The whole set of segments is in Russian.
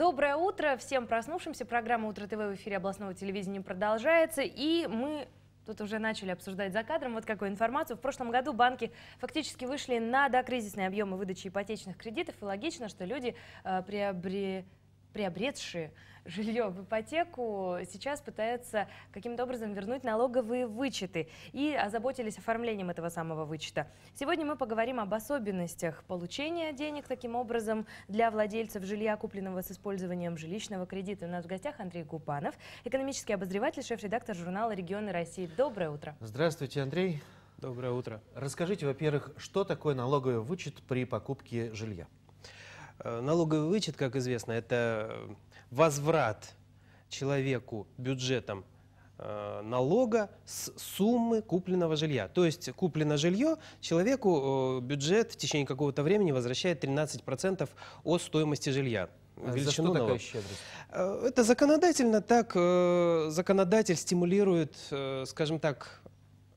Доброе утро всем проснувшимся. Программа «Утро ТВ» в эфире областного телевидения продолжается. И мы Тут уже начали обсуждать за кадром вот какую информацию. В прошлом году банки фактически вышли на докризисные объемы выдачи ипотечных кредитов, и логично, что люди э, приобрели приобретшие жилье в ипотеку, сейчас пытаются каким-то образом вернуть налоговые вычеты и озаботились оформлением этого самого вычета. Сегодня мы поговорим об особенностях получения денег таким образом для владельцев жилья, купленного с использованием жилищного кредита. У нас в гостях Андрей Гупанов экономический обозреватель, шеф-редактор журнала «Регионы России». Доброе утро. Здравствуйте, Андрей. Доброе утро. Расскажите, во-первых, что такое налоговый вычет при покупке жилья? Э, налоговый вычет, как известно, это возврат человеку бюджетом э, налога с суммы купленного жилья. То есть куплено жилье, человеку э, бюджет в течение какого-то времени возвращает 13% от стоимости жилья. А за что такая щедрость? Это законодательно так, законодатель стимулирует, скажем так,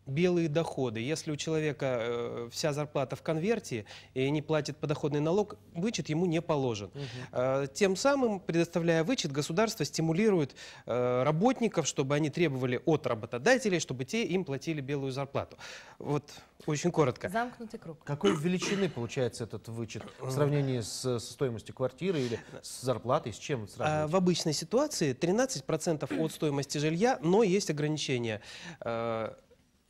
белые доходы. Если у человека э, вся зарплата в конверте и не платит подоходный налог, вычет ему не положен. Угу. Э, тем самым, предоставляя вычет, государство стимулирует э, работников, чтобы они требовали от работодателей, чтобы те им платили белую зарплату. Вот очень коротко. Замкнутый круг. Какой величины получается этот вычет в сравнении с, с стоимостью квартиры или с зарплатой? С чем э, сравнивать? в обычной ситуации 13% от стоимости жилья, но есть ограничения. Э,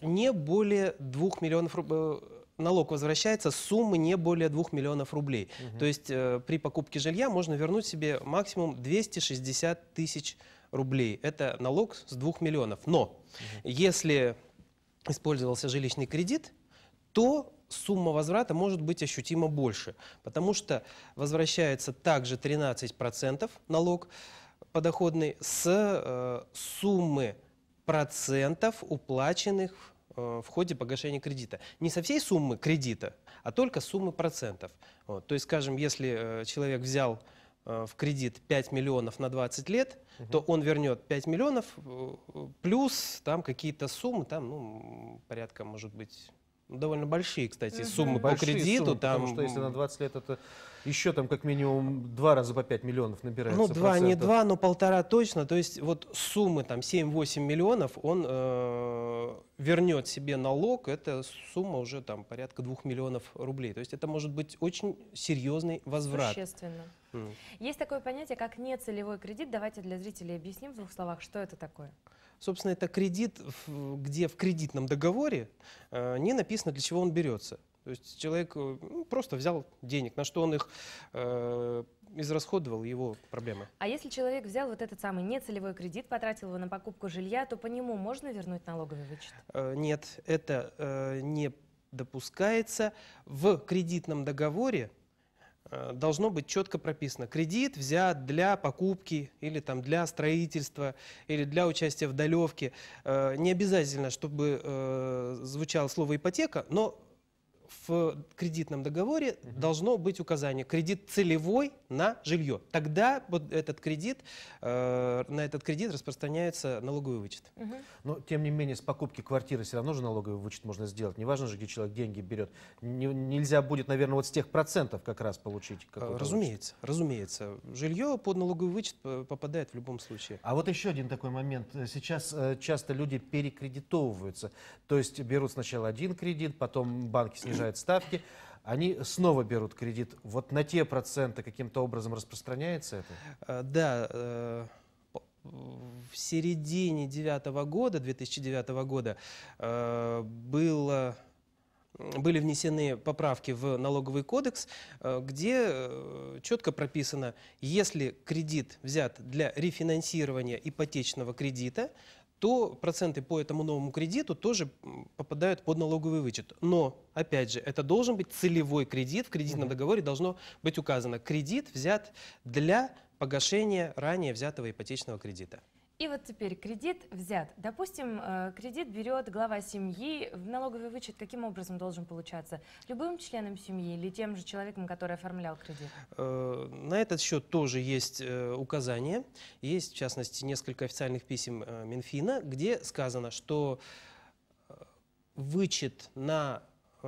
не более 2 миллионов рублей э, налог возвращается с суммы не более 2 миллионов рублей. Угу. То есть э, при покупке жилья можно вернуть себе максимум 260 тысяч рублей. Это налог с 2 миллионов. Но угу. если использовался жилищный кредит, то сумма возврата может быть ощутимо больше, потому что возвращается также 13% налог подоходный с э, суммы процентов уплаченных Э, в ходе погашения кредита. Не со всей суммы кредита, а только суммы процентов. Вот. То есть, скажем, если э, человек взял э, в кредит 5 миллионов на 20 лет, угу. то он вернет 5 миллионов плюс там какие-то суммы, там, ну, порядка, может быть, ну, довольно большие, кстати, суммы большие по кредиту. Суммы, там... Потому что если на 20 лет это еще там как минимум два раза по 5 миллионов набирается. Ну, два, процентов. не два, но полтора точно. То есть вот суммы там 7-8 миллионов он э, вернет себе налог, это сумма уже там порядка 2 миллионов рублей. То есть это может быть очень серьезный возврат. Существенно. Mm. Есть такое понятие, как нецелевой кредит. Давайте для зрителей объясним в двух словах, что это такое. Собственно, это кредит, где в кредитном договоре э, не написано, для чего он берется. То есть человек э, ну, просто взял денег, на что он их э, израсходовал, его проблемы. А если человек взял вот этот самый нецелевой кредит, потратил его на покупку жилья, то по нему можно вернуть налоговый вычет? нет, это не допускается. В кредитном договоре Э, должно быть четко прописано. Кредит взят для покупки или там для строительства или для участия в долевке. Э, не обязательно, чтобы э, звучало слово ипотека, но в кредитном договоре угу. должно быть указание кредит целевой на жилье. Тогда вот этот кредит, э, на этот кредит распространяется налоговый вычет. Угу. Но тем не менее с покупки квартиры все равно же налоговый вычет можно сделать. Неважно же, где человек деньги берет. Не, нельзя будет, наверное, вот с тех процентов как раз получить. Э, разумеется, вычет. разумеется. Жилье под налоговый вычет э, попадает в любом случае. А вот еще один такой момент. Э, сейчас часто люди перекредитовываются. То есть берут сначала один кредит, потом банки с снижают ставки, они снова берут кредит. Вот на те проценты каким-то образом распространяется это? Э, да, э, в середине девятого года, 2009 года, э, было были внесены поправки в налоговый кодекс, где четко прописано, если кредит взят для рефинансирования ипотечного кредита, то проценты по этому новому кредиту тоже попадают под налоговый вычет. Но, опять же, это должен быть целевой кредит. В кредитном договоре должно быть указано, кредит взят для погашения ранее взятого ипотечного кредита. И вот теперь кредит взят. Допустим, э, кредит берет глава семьи. В налоговый вычет каким образом должен получаться? Любым членом семьи или тем же человеком, который оформлял кредит? Э, на этот счет тоже есть э, указания. Есть, в частности, несколько официальных писем Минфина, где сказано, что вычет на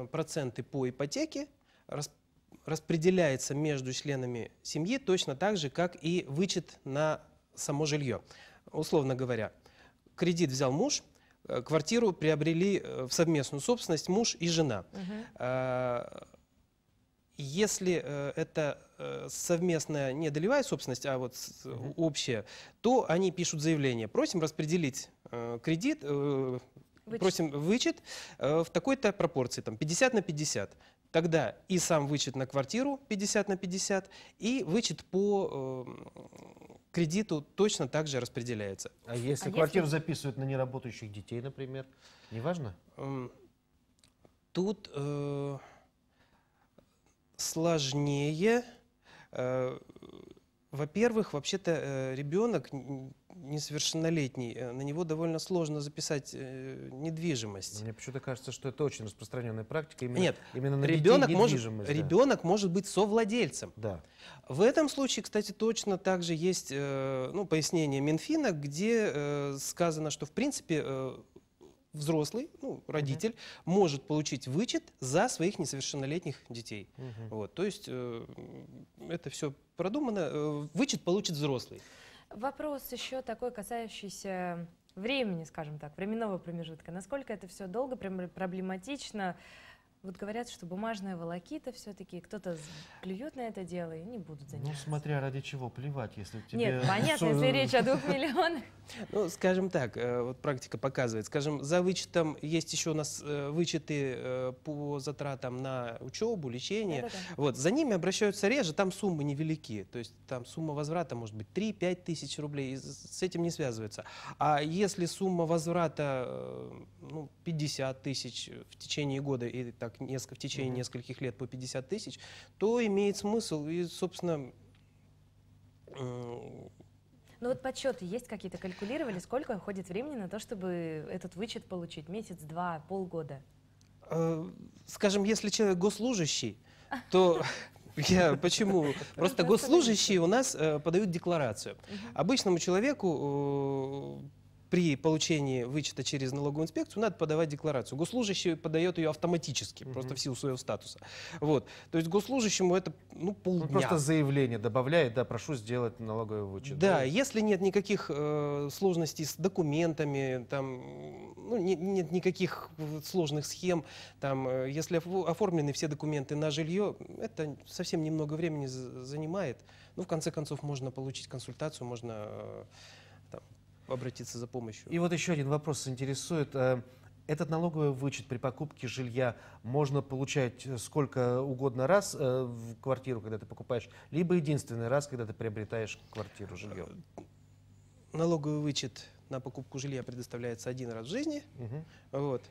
проценты по ипотеке распределяется между членами семьи точно так же, как и вычет на само жилье условно говоря, кредит взял муж, э, квартиру приобрели э, в совместную собственность муж и жена. Угу. Если это совместная не долевая собственность, а вот общая, то они пишут заявление. Просим распределить кредит, вычет. просим вычет в такой-то пропорции, там 50 на 50. Тогда и сам вычет на квартиру 50 на 50, и вычет по э, кредиту точно так же распределяется. А если а квартиру если... записывают на неработающих детей, например, неважно? Эм, тут э, сложнее. Э, во-первых, вообще-то э, ребенок несовершеннолетний, э, на него довольно сложно записать э, недвижимость. Мне почему-то кажется, что это очень распространенная практика. Именно, Нет, именно на ребенок, может, да. ребенок может быть совладельцем. Да. В этом случае, кстати, точно также есть э, ну, пояснение Минфина, где сказано, что в принципе взрослый, ну, родитель, угу. может получить вычет за своих несовершеннолетних детей. Угу. Вот, то есть э, это все продумано. Вычет получит взрослый. Вопрос еще такой, касающийся времени, скажем так, временного промежутка. Насколько это все долго, э, проблематично, вот говорят, что бумажная волокита все-таки, кто-то клюет на это дело и не будут ну, заниматься. Ну, смотря ради чего, плевать, если тебе... Нет, понятно, если речь о двух миллионах. Ну, скажем так, э, вот практика показывает, скажем, за вычетом есть еще у нас э, вычеты э, по затратам на учебу, лечение. Вот, за ними обращаются реже, там суммы невелики, то есть там сумма возврата может быть 3-5 тысяч рублей, с этим не связывается. А если сумма возврата ну, 50 тысяч в течение года и так несколько, в течение mm-hmm. нескольких лет по 50 тысяч, то имеет смысл. И, собственно, ну вот подсчеты есть какие-то? Калькулировали, сколько уходит времени на то, чтобы этот вычет получить? Месяц, два, полгода? Э, скажем, если человек госслужащий, то я почему? Просто госслужащие у нас э, подают декларацию. Обычному человеку э, при получении вычета через налоговую инспекцию надо подавать декларацию. Госслужащий подает ее автоматически, угу. просто в силу своего статуса. Вот. То есть госслужащему это ну, полдня. Ну, просто заявление добавляет, да, прошу сделать налоговый вычет. Да, да? если нет никаких э, сложностей с документами, там, ну, не, нет никаких сложных схем, там, э, если оформлены все документы на жилье, это совсем немного времени занимает. Ну, в конце концов, можно получить консультацию, можно... Э, обратиться за помощью. И вот еще один вопрос интересует. Э, этот налоговый вычет при покупке жилья можно получать э, сколько угодно раз э, в квартиру, когда ты покупаешь, либо единственный раз, когда ты приобретаешь квартиру, жилье? Налоговый вычет на покупку жилья предоставляется один раз в жизни. Угу. Вот.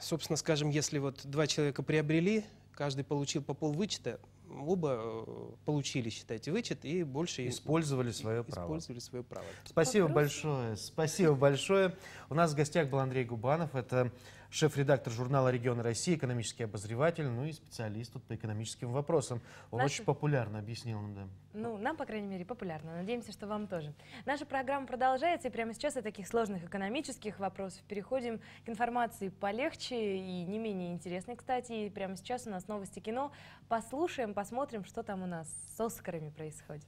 Собственно, скажем, если вот два человека приобрели, каждый получил по пол вычета, оба э, получили, считайте, вычет и больше использовали свое право. Использовали свое право. Спасибо Вопрос. большое. Спасибо большое. У нас в гостях был Андрей Губанов. Это шеф-редактор журнала «Регион России», экономический обозреватель, ну и специалист тут по экономическим вопросам. Он Наши... очень популярно объяснил нам, да. Ну, нам, по крайней мере, популярно. Надеемся, что вам тоже. Наша программа продолжается, и прямо сейчас от таких сложных экономических вопросов переходим к информации полегче и не менее интересной, кстати. И прямо сейчас у нас новости кино. Послушаем, посмотрим, что там у нас с «Оскарами» происходит.